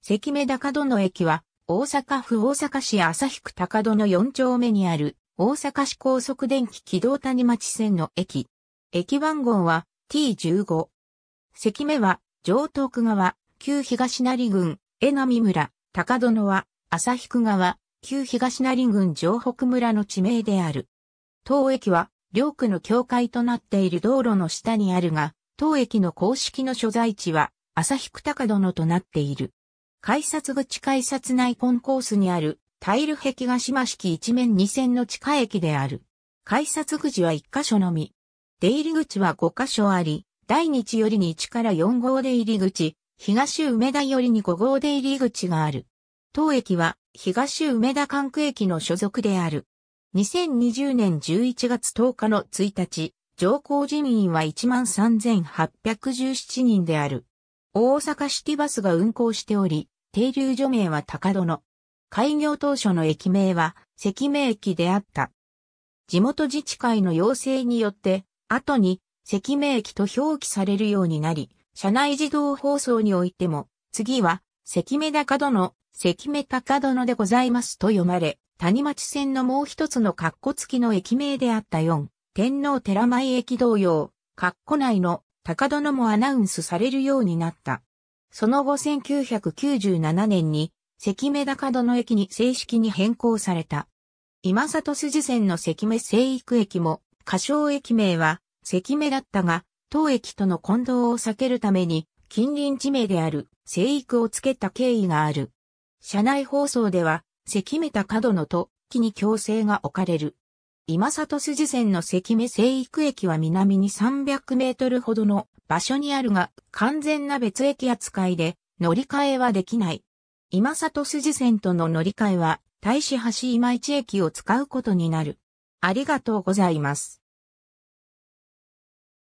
関目高殿駅は、大阪府大阪市旭区高殿の4丁目にある、大阪市高速電気軌道谷町線の駅。駅番号は T15。関目は、城東区側、旧東成郡、江上村、高殿は、旭区側、旧東成郡城北村の地名である。当駅は、両区の境界となっている道路の下にあるが、当駅の公式の所在地は、旭区高殿となっている。改札口改札内コンコースにあるタイル壁が島式一面二線の地下駅である。改札口は1箇所のみ。出入り口は5箇所あり、第日よりに1から4号出入り口、東梅田よりに5号出入り口がある。当駅は東梅田管区駅の所属である。2020年11月10日の1日、上皇人員は13,817人である。大阪シティバスが運行しており、停留所名は高殿。開業当初の駅名は関名駅であった。地元自治会の要請によって、後に関名駅と表記されるようになり、車内自動放送においても、次は関目高殿、関目高殿でございますと読まれ、谷町線のもう一つのカッコ付きの駅名であった4、天皇寺前駅同様、カッコ内の高殿もアナウンスされるようになった。その後1997年に、関目高殿駅に正式に変更された。今里筋線の関目生育駅も、仮称駅名は関目だったが、当駅との混同を避けるために、近隣地名である生育をつけた経緯がある。車内放送では、関目高殿と木に強制が置かれる。今里筋線の関目生育駅は南に300メートルほどの場所にあるが、完全な別駅扱いで乗り換えはできない。今里筋線との乗り換えは、大使橋今市駅を使うことになる。ありがとうございます。